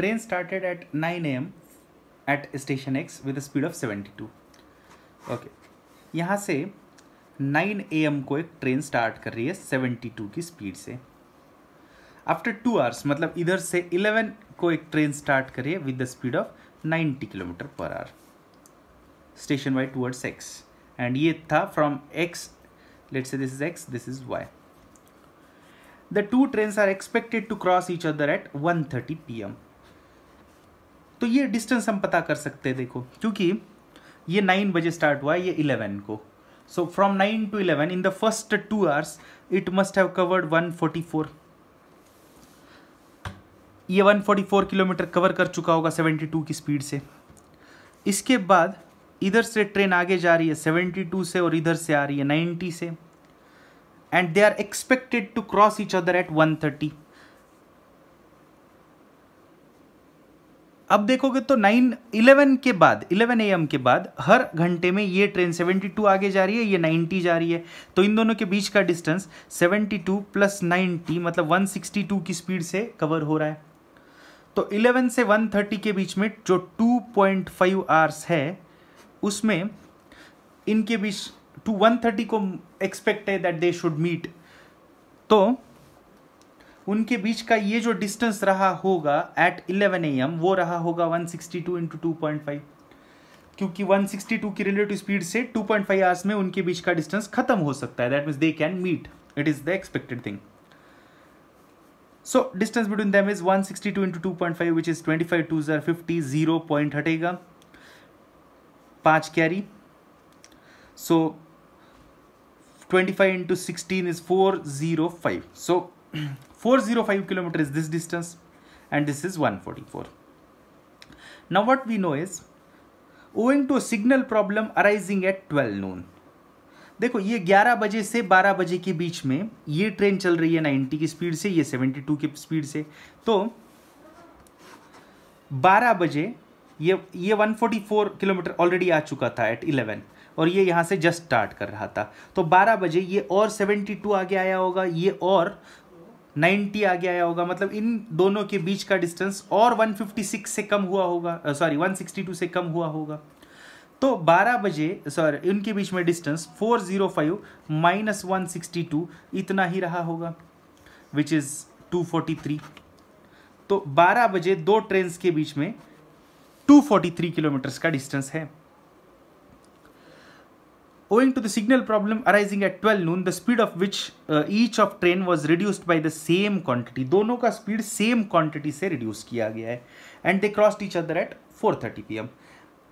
Train started at 9 a.m. at station X with a speed of 72. Okay okay. यहाँ से 9 M को एक train start कर रही है 72 की स्पीड से आफ्टर टू आवर्स मतलब इधर से 11 को एक ट्रेन स्टार्ट कर रही है with the speed of 90 kilometer per hour station Y towards X and ये था फ्रॉम एक्स लेट से this is X this is Y train are expected to cross each other at one thirty 1.30 pm. तो ये distance हम पता कर सकते हैं देखो क्योंकि ये नाइन बजे स्टार्ट हुआ है ये इलेवन को so from nine to eleven in the first two hours it must have covered one forty four ये फोर किलोमीटर कवर कर चुका होगा टू की स्पीड से इसके बाद इधर से ट्रेन आगे जा रही है टू से और इधर से आ रही है नाइन्टी से and they are expected to cross each other at one thirty अब देखोगे तो नाइन इलेवन के बाद इलेवन एम के बाद हर घंटे में ये ट्रेन सेवेंटी टू आगे जा रही है ये नाइन्टी जा रही है तो इन दोनों के बीच का distance seventy two plus ninety मतलब वन सिक्सटी टू की स्पीड से कवर हो रहा है तो इलेवन से वन थर्टी के बीच में जो टू पॉइंट फाइव आवर्स है उसमें इनके बीच टू वन थर्टी को एक्सपेक्ट है दैट दे शुड मीट तो उनके बीच का ये जो डिस्टेंस रहा होगा एट 11 ए वो रहा होगा 162 सिक्सटी क्योंकि 162 की रिलेटिव स्पीड से 2.5 पॉइंट आवर्स में उनके बीच का डिस्टेंस खत्म हो सकता है that mean they can meet it is the expected thing so distance between them is 162 sixty two into two point five which is twenty five two ज़र fifty zero point हटेगा पांच carry so twenty five into sixteen is four zero five so 405 kilometer is this distance and this is 144. Now what we know is owing to signal problem arising at 12 noon. देखो ये 11 बजे से 12 बजे के बीच में ये ट्रेन चल रही है 90 की स्पीड से ये 72 की स्पीड से तो 12 बजे ये ये 144 किलोमीटर ऑलरेडी आ चुका था एट 11 और ये यहाँ से जस्ट स्टार्ट कर रहा था तो 12 बजे ये और 72 आगे आया होगा ये और नाइन्टी आगे आया होगा मतलब इन दोनों के बीच का डिस्टेंस और वन फिफ्टी सिक्स से कम हुआ होगा सॉरी वन सिक्सटी टू से कम हुआ होगा तो बारह बजे सॉरी इनके बीच में distance four zero five minus one sixty two इतना ही रहा होगा which is two forty three तो बारह बजे दो ट्रेन के बीच में टू फोर्टी थ्री किलोमीटर्स का डिस्टेंस है Owing to the signal problem arising at 12 noon, the speed of which uh, each of train was reduced by the same quantity. dono ka speed same quantity se reduce kiya gaya hai and they crossed each other at 4:30 p.m.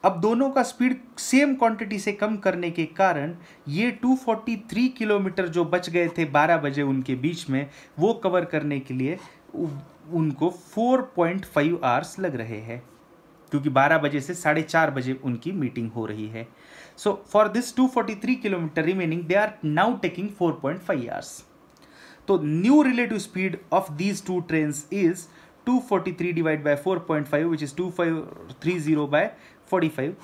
अब दोनों का speed same quantity से कम करने के कारण ये 243 kilometre जो बच गए थे 12 बजे उनके बीच में वो कवर करने के लिए उनको 4.5 पॉइंट आवर्स लग रहे हैं क्योंकि 12 बजे से साढ़े चार बजे उनकी मीटिंग हो रही है so for this 243 kilometer remaining they are now taking 4.5 point hours तो new relative speed of these two train is 243 divide by four point five which is two five three by by five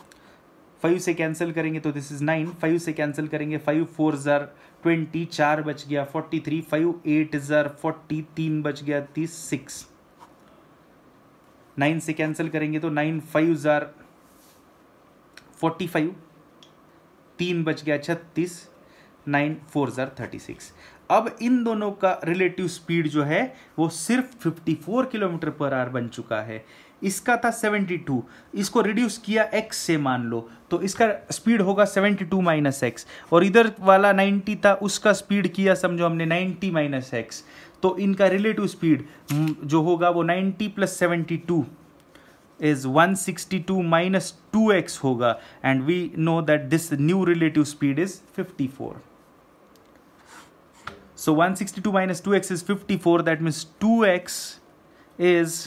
five से cancel करेंगे तो this is nine five से cancel करेंगे five four ज़र twenty चार बच गया forty three five eight ज़र फोर्टी तीन बच गया तीस सिक्स नाइन से कैंसिल करेंगे तो नाइन फाइव ज़ार फोर्टी फाइव तीन बच गया छत्तीस नाइन फोर ज़ार थर्टी सिक्स अब इन दोनों का रिलेटिव स्पीड जो है वो सिर्फ fifty four kilometer per hour बन चुका है इसका था 72 इसको रिड्यूस किया x से मान लो तो इसका स्पीड होगा 72 टू माइनस एक्स और इधर वाला 90 था उसका स्पीड किया समझो हमने 90 माइनस एक्स तो इनका रिलेटिव स्पीड हम्म, जो होगा वो 90 plus two is one sixty two minus two X होगा and we know that this new relative speed is fifty four so one sixty two minus two X is fifty four that means two X is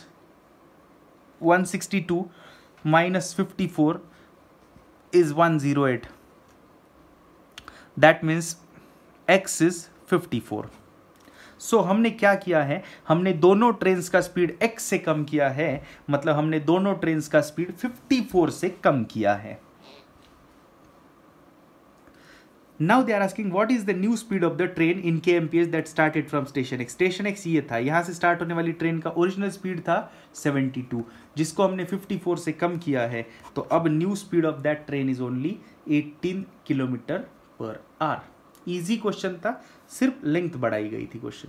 one sixty two minus fifty four is one zero eight that means X is fifty four so so, हमने क्या किया है हमने दोनों train का speed x से कम किया है मतलब हमने दोनों ट्रेन का स्पीड 54 से कम किया है now they are asking what is the new speed of the train in K M P that started from station X station X ये था यहां से स्टार्ट होने वाली ट्रेन का ओरिजिनल स्पीड था 72 जिसको हमने 54 से कम किया है तो अब new speed of that train is only 18 kilometer per hour easy question था सिर्फ लेंथ बढ़ाई गई थी क्वेश्चन